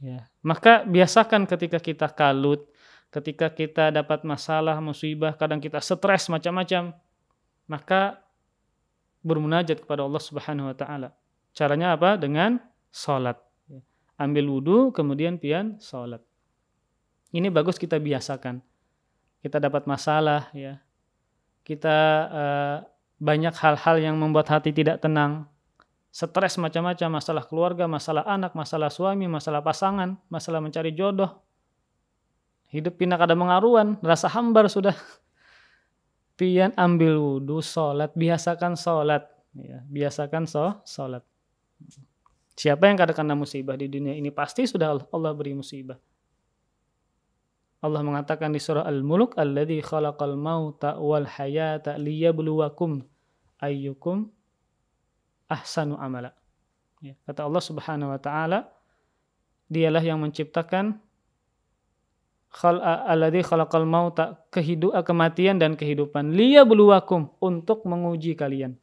Ya. Maka biasakan ketika kita kalut, ketika kita dapat masalah, musibah, kadang kita stres macam-macam, maka bermunajat kepada Allah Subhanahu wa taala. Caranya apa? Dengan salat. Ya. Ambil wudhu, kemudian pian salat. Ini bagus kita biasakan. Kita dapat masalah ya. Kita uh, banyak hal-hal yang membuat hati tidak tenang stres macam-macam, masalah keluarga, masalah anak, masalah suami, masalah pasangan, masalah mencari jodoh. Hidup pindah kada mengaruan, rasa hambar sudah. Pian ambil wudhu, sholat, biasakan sholat. Ya, biasakan so, sholat. Siapa yang kena musibah di dunia ini pasti sudah Allah, beri musibah. Allah mengatakan di surah Al-Muluk, Alladhi khalaqal mauta wal hayata liyabluwakum ayyukum ahsanu amala. Ya, kata Allah Subhanahu wa taala, dialah yang menciptakan alladzi khalaqal mauta kehidupan eh, kematian dan kehidupan liyabluwakum untuk menguji kalian.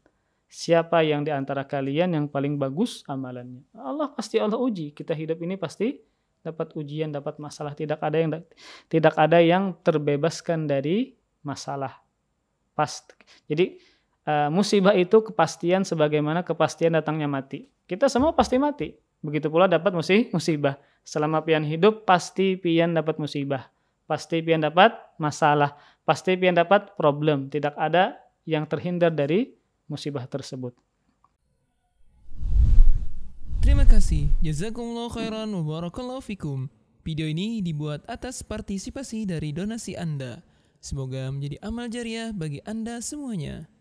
Siapa yang di antara kalian yang paling bagus amalannya? Allah pasti Allah uji. Kita hidup ini pasti dapat ujian, dapat masalah. Tidak ada yang tidak ada yang terbebaskan dari masalah. Pasti. Jadi uh, musibah itu kepastian sebagaimana kepastian datangnya mati. Kita semua pasti mati. Begitu pula dapat musibah. Selama pian hidup pasti pian dapat musibah. Pasti pian dapat masalah. Pasti pian dapat problem. Tidak ada yang terhindar dari musibah tersebut. Terima kasih. Jazakumullah khairan wa barakallahu fikum. Video ini dibuat atas partisipasi dari donasi Anda. Semoga menjadi amal jariah bagi Anda semuanya.